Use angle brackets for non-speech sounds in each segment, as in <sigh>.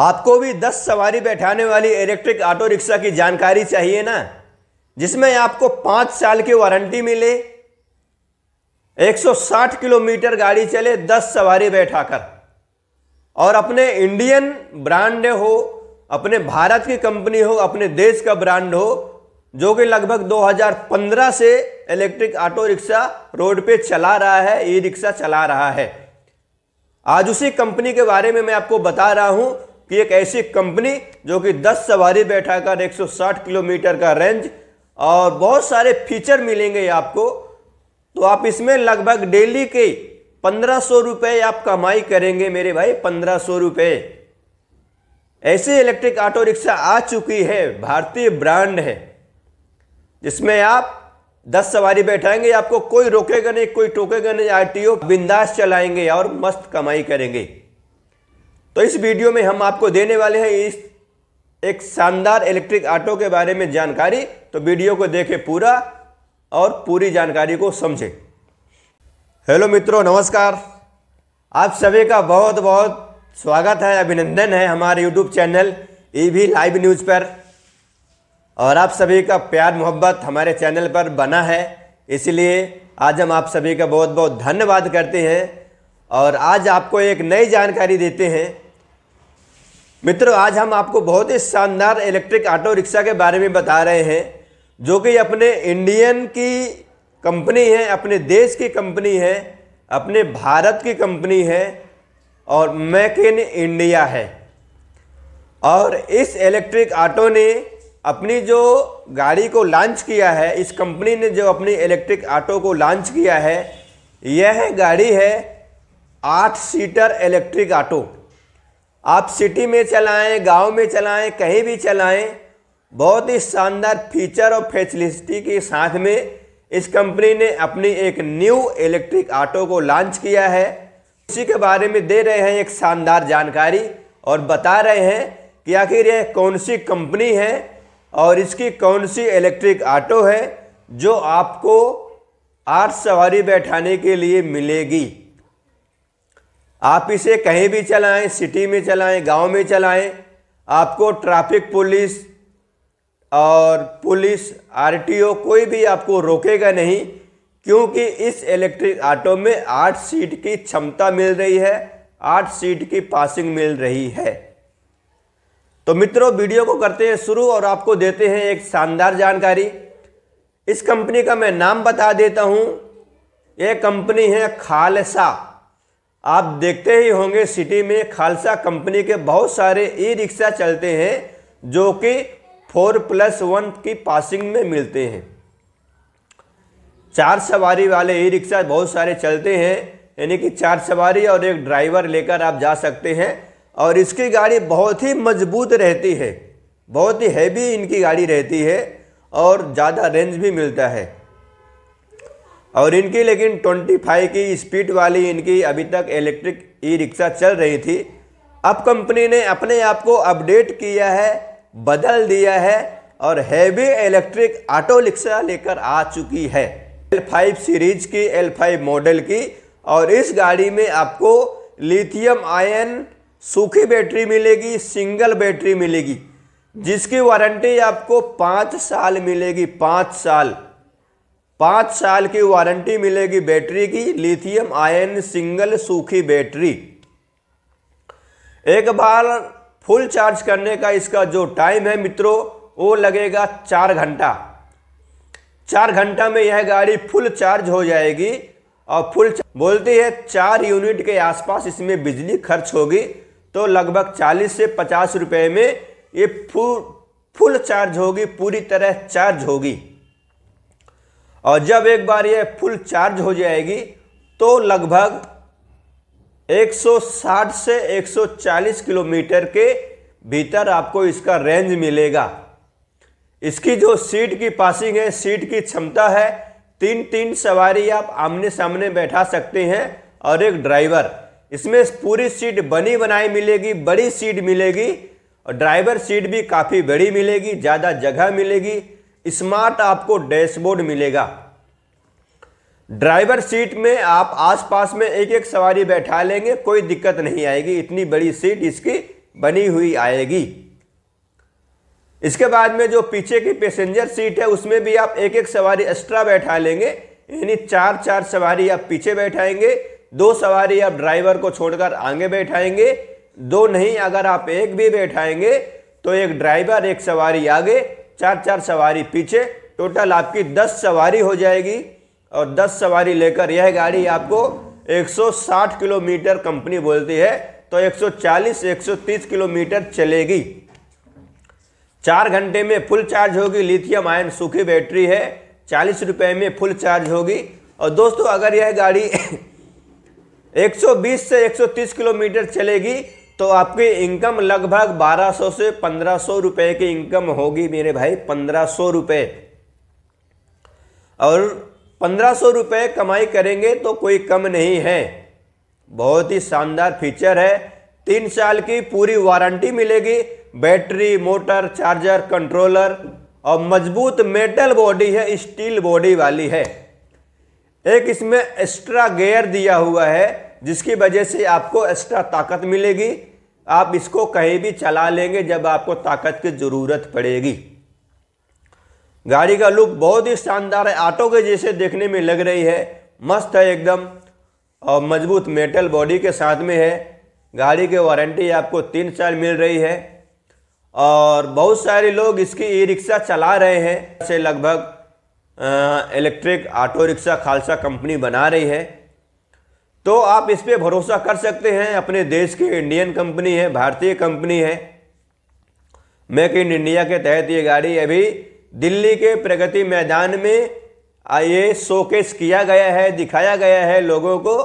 आपको भी 10 सवारी बैठाने वाली इलेक्ट्रिक ऑटो रिक्शा की जानकारी चाहिए ना जिसमें आपको पांच साल की वारंटी मिले 160 किलोमीटर गाड़ी चले 10 सवारी बैठाकर और अपने इंडियन ब्रांड हो अपने भारत की कंपनी हो अपने देश का ब्रांड हो जो कि लगभग 2015 से इलेक्ट्रिक ऑटो रिक्शा रोड पे चला रहा है ई रिक्शा चला रहा है आज उसी कंपनी के बारे में मैं आपको बता रहा हूं कि एक ऐसी कंपनी जो कि 10 सवारी बैठाकर 160 किलोमीटर का रेंज और बहुत सारे फीचर मिलेंगे आपको तो आप इसमें लगभग डेली के पंद्रह सौ रुपये आप कमाई करेंगे मेरे भाई पंद्रह सौ रुपये ऐसी इलेक्ट्रिक ऑटो रिक्शा आ चुकी है भारतीय ब्रांड है जिसमें आप दस सवारी बैठाएंगे आपको कोई रोकेगा नहीं कोई टोकेगा नहीं आरटीओ बिंदास चलाएंगे और मस्त कमाई करेंगे तो इस वीडियो में हम आपको देने वाले हैं इस एक शानदार इलेक्ट्रिक ऑटो के बारे में जानकारी तो वीडियो को देखें पूरा और पूरी जानकारी को समझें हेलो मित्रों नमस्कार आप सभी का बहुत बहुत स्वागत है अभिनंदन है हमारे YouTube channel E V live news पर और आप सभी का प्यार मोहब्बत हमारे चैनल पर बना है इसलिए आज हम आप सभी का बहुत बहुत धन्यवाद करते हैं और आज आपको एक नई जानकारी देते हैं मित्रों आज हम आपको बहुत ही शानदार इलेक्ट्रिक ऑटो रिक्शा के बारे में बता रहे हैं जो कि अपने इंडियन की कंपनी है अपने देश की कंपनी है अपने भारत की कंपनी है और मेक इन इंडिया है और इस इलेक्ट्रिक ऑटो ने अपनी जो गाड़ी को लॉन्च किया है इस कंपनी ने जो अपनी इलेक्ट्रिक ऑटो को लॉन्च किया है यह गाड़ी है आठ सीटर इलेक्ट्रिक ऑटो आप सिटी में चलाएं गांव में चलाएं कहीं भी चलाएं बहुत ही शानदार फीचर और फैसिलिटी के साथ में इस कंपनी ने अपनी एक न्यू इलेक्ट्रिक ऑटो को लॉन्च किया है इसी के बारे में दे रहे हैं एक शानदार जानकारी और बता रहे हैं कि आखिर यह कौन सी कंपनी है और इसकी कौन सी इलेक्ट्रिक ऑटो है जो आपको आठ सवारी बैठाने के लिए मिलेगी आप इसे कहीं भी चलाएं सिटी में चलाएं गांव में चलाएं आपको ट्रैफिक पुलिस और पुलिस आरटीओ कोई भी आपको रोकेगा नहीं क्योंकि इस इलेक्ट्रिक ऑटो में आठ सीट की क्षमता मिल रही है आठ सीट की पासिंग मिल रही है तो मित्रों वीडियो को करते हैं शुरू और आपको देते हैं एक शानदार जानकारी इस कंपनी का मैं नाम बता देता हूँ ये कंपनी है खालसा आप देखते ही होंगे सिटी में खालसा कंपनी के बहुत सारे ई रिक्शा चलते हैं जो कि फोर प्लस वन की पासिंग में मिलते हैं चार सवारी वाले ई रिक्शा बहुत सारे चलते हैं यानी कि चार सवारी और एक ड्राइवर लेकर आप जा सकते हैं और इसकी गाड़ी बहुत ही मजबूत रहती है बहुत ही हैवी इनकी गाड़ी रहती है और ज़्यादा रेंज भी मिलता है और इनकी लेकिन 25 की स्पीड वाली इनकी अभी तक इलेक्ट्रिक ई रिक्शा चल रही थी अब कंपनी ने अपने आप को अपडेट किया है बदल दिया है और हैवी इलेक्ट्रिक ऑटो रिक्शा लेकर आ चुकी है L5 सीरीज की L5 मॉडल की और इस गाड़ी में आपको लिथियम आयन सूखी बैटरी मिलेगी सिंगल बैटरी मिलेगी जिसकी वारंटी आपको पाँच साल मिलेगी पाँच साल पाँच साल की वारंटी मिलेगी बैटरी की लिथियम आयन सिंगल सूखी बैटरी एक बार फुल चार्ज करने का इसका जो टाइम है मित्रों वो लगेगा चार घंटा चार घंटा में यह गाड़ी फुल चार्ज हो जाएगी और फुल बोलती है चार यूनिट के आसपास इसमें बिजली खर्च होगी तो लगभग चालीस से पचास रुपए में ये फुल फुल चार्ज होगी पूरी तरह चार्ज होगी और जब एक बार ये फुल चार्ज हो जाएगी तो लगभग 160 से 140 किलोमीटर के भीतर आपको इसका रेंज मिलेगा इसकी जो सीट की पासिंग है सीट की क्षमता है तीन तीन सवारी आप आमने सामने बैठा सकते हैं और एक ड्राइवर इसमें पूरी सीट बनी बनाई मिलेगी बड़ी सीट मिलेगी और ड्राइवर सीट भी काफ़ी बड़ी मिलेगी ज़्यादा जगह मिलेगी स्मार्ट आपको डैशबोर्ड मिलेगा ड्राइवर सीट में आप आसपास में एक एक सवारी बैठा लेंगे कोई दिक्कत नहीं आएगी इतनी बड़ी सीट इसकी बनी हुई आएगी इसके बाद में जो पीछे की पैसेंजर सीट है उसमें भी आप एक एक सवारी एक्स्ट्रा बैठा लेंगे यानी चार चार सवारी आप पीछे बैठाएंगे दो सवारी आप ड्राइवर को छोड़कर आगे बैठाएंगे दो नहीं अगर आप एक भी बैठाएंगे तो एक ड्राइवर एक सवारी आगे चार चार सवारी पीछे टोटल आपकी दस सवारी हो जाएगी और दस सवारी लेकर यह गाड़ी आपको 160 किलोमीटर कंपनी बोलती है तो 140 130 किलोमीटर चलेगी चार घंटे में फुल चार्ज होगी लिथियम आयन सूखी बैटरी है चालीस रुपये में फुल चार्ज होगी और दोस्तों अगर यह गाड़ी 120 <laughs> से 130 किलोमीटर चलेगी तो आपकी इनकम लगभग 1200 से 1500 रुपए की इनकम होगी मेरे भाई 1500 रुपए और 1500 रुपए कमाई करेंगे तो कोई कम नहीं है बहुत ही शानदार फीचर है तीन साल की पूरी वारंटी मिलेगी बैटरी मोटर चार्जर कंट्रोलर और मजबूत मेटल बॉडी है स्टील बॉडी वाली है एक इसमें एक्स्ट्रा गेयर दिया हुआ है जिसकी वजह से आपको एक्स्ट्रा ताकत मिलेगी आप इसको कहीं भी चला लेंगे जब आपको ताकत की ज़रूरत पड़ेगी गाड़ी का लुक बहुत ही शानदार है ऑटो के जैसे देखने में लग रही है मस्त है एकदम और मजबूत मेटल बॉडी के साथ में है गाड़ी की वारंटी आपको तीन साल मिल रही है और बहुत सारे लोग इसकी ई रिक्शा चला रहे हैं से लगभग electric auto rickshaw Khalsa company बना रही है तो आप इस पर भरोसा कर सकते हैं अपने देश के इंडियन कंपनी है भारतीय कंपनी है मेक इन इंडिया के तहत ये गाड़ी अभी दिल्ली के प्रगति मैदान में ये शोकेस किया गया है दिखाया गया है लोगों को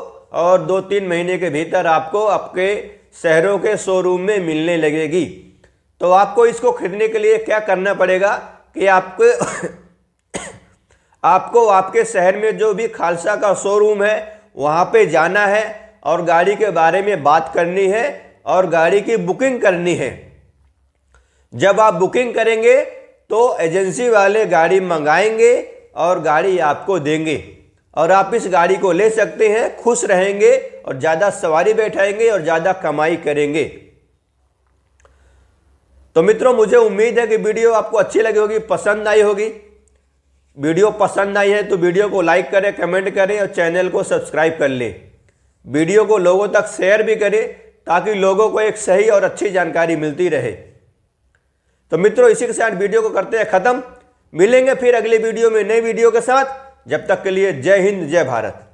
और दो तीन महीने के भीतर आपको आपके शहरों के शोरूम में मिलने लगेगी तो आपको इसको खरीदने के लिए क्या करना पड़ेगा कि आपको <coughs> आपको आपके शहर में जो भी खालसा का शोरूम है वहाँ पे जाना है और गाड़ी के बारे में बात करनी है और गाड़ी की बुकिंग करनी है जब आप बुकिंग करेंगे तो एजेंसी वाले गाड़ी मंगाएंगे और गाड़ी आपको देंगे और आप इस गाड़ी को ले सकते हैं खुश रहेंगे और ज़्यादा सवारी बैठाएंगे और ज़्यादा कमाई करेंगे तो मित्रों मुझे उम्मीद है कि वीडियो आपको अच्छी लगी होगी पसंद आई होगी वीडियो पसंद आई है तो वीडियो को लाइक करें कमेंट करें और चैनल को सब्सक्राइब कर लें वीडियो को लोगों तक शेयर भी करें ताकि लोगों को एक सही और अच्छी जानकारी मिलती रहे तो मित्रों इसी के साथ वीडियो को करते हैं ख़त्म मिलेंगे फिर अगले वीडियो में नई वीडियो के साथ जब तक के लिए जय हिंद जय भारत